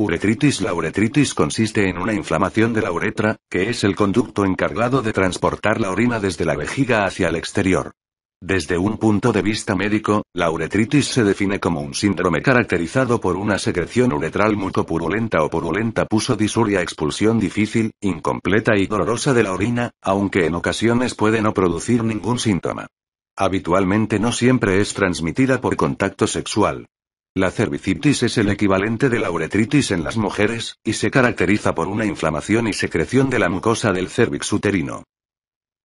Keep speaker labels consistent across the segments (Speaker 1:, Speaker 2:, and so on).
Speaker 1: Uretritis La uretritis consiste en una inflamación de la uretra, que es el conducto encargado de transportar la orina desde la vejiga hacia el exterior. Desde un punto de vista médico, la uretritis se define como un síndrome caracterizado por una secreción uretral mucopurulenta o purulenta puso disuria, expulsión difícil, incompleta y dolorosa de la orina, aunque en ocasiones puede no producir ningún síntoma. Habitualmente no siempre es transmitida por contacto sexual. La cervicitis es el equivalente de la uretritis en las mujeres, y se caracteriza por una inflamación y secreción de la mucosa del cervix uterino.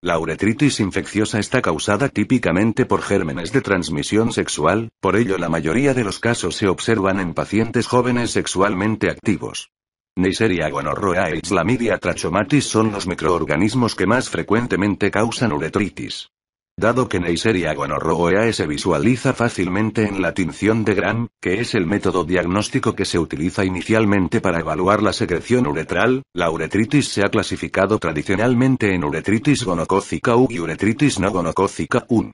Speaker 1: La uretritis infecciosa está causada típicamente por gérmenes de transmisión sexual, por ello la mayoría de los casos se observan en pacientes jóvenes sexualmente activos. Neisseria gonorrhoeae e Islamidia trachomatis son los microorganismos que más frecuentemente causan uretritis. Dado que Neisseria gonorrhoeae se visualiza fácilmente en la tinción de Gram, que es el método diagnóstico que se utiliza inicialmente para evaluar la secreción uretral, la uretritis se ha clasificado tradicionalmente en uretritis gonocócica U y uretritis no gonocócica U.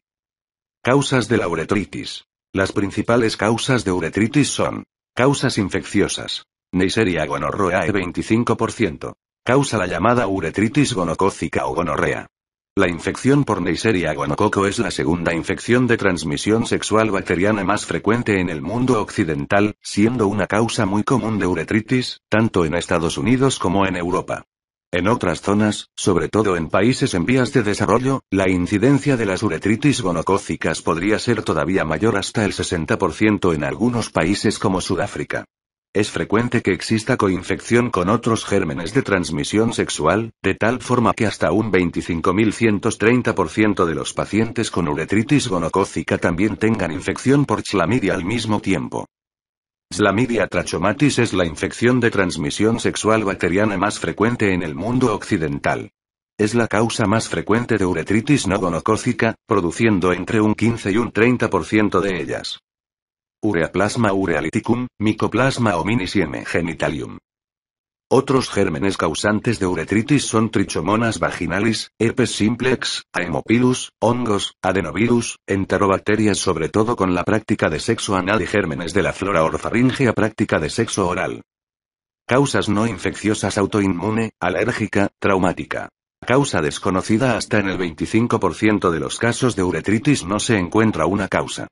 Speaker 1: Causas de la uretritis. Las principales causas de uretritis son causas infecciosas. Neisseria gonorrhoeae 25%. Causa la llamada uretritis gonocócica o gonorrea. La infección por Neisseria guanococo es la segunda infección de transmisión sexual bacteriana más frecuente en el mundo occidental, siendo una causa muy común de uretritis, tanto en Estados Unidos como en Europa. En otras zonas, sobre todo en países en vías de desarrollo, la incidencia de las uretritis gonocócicas podría ser todavía mayor hasta el 60% en algunos países como Sudáfrica. Es frecuente que exista coinfección con otros gérmenes de transmisión sexual, de tal forma que hasta un 25.130% de los pacientes con uretritis gonocócica también tengan infección por Chlamydia al mismo tiempo. Chlamydia trachomatis es la infección de transmisión sexual bacteriana más frecuente en el mundo occidental. Es la causa más frecuente de uretritis no gonocócica, produciendo entre un 15 y un 30% de ellas. Ureaplasma urealiticum, Mycoplasma minisieme genitalium. Otros gérmenes causantes de uretritis son Trichomonas vaginalis, herpes simplex, aemopilus, hongos, adenovirus, enterobacterias sobre todo con la práctica de sexo anal y gérmenes de la flora orofaringea, práctica de sexo oral. Causas no infecciosas autoinmune, alérgica, traumática. Causa desconocida hasta en el 25% de los casos de uretritis no se encuentra una causa.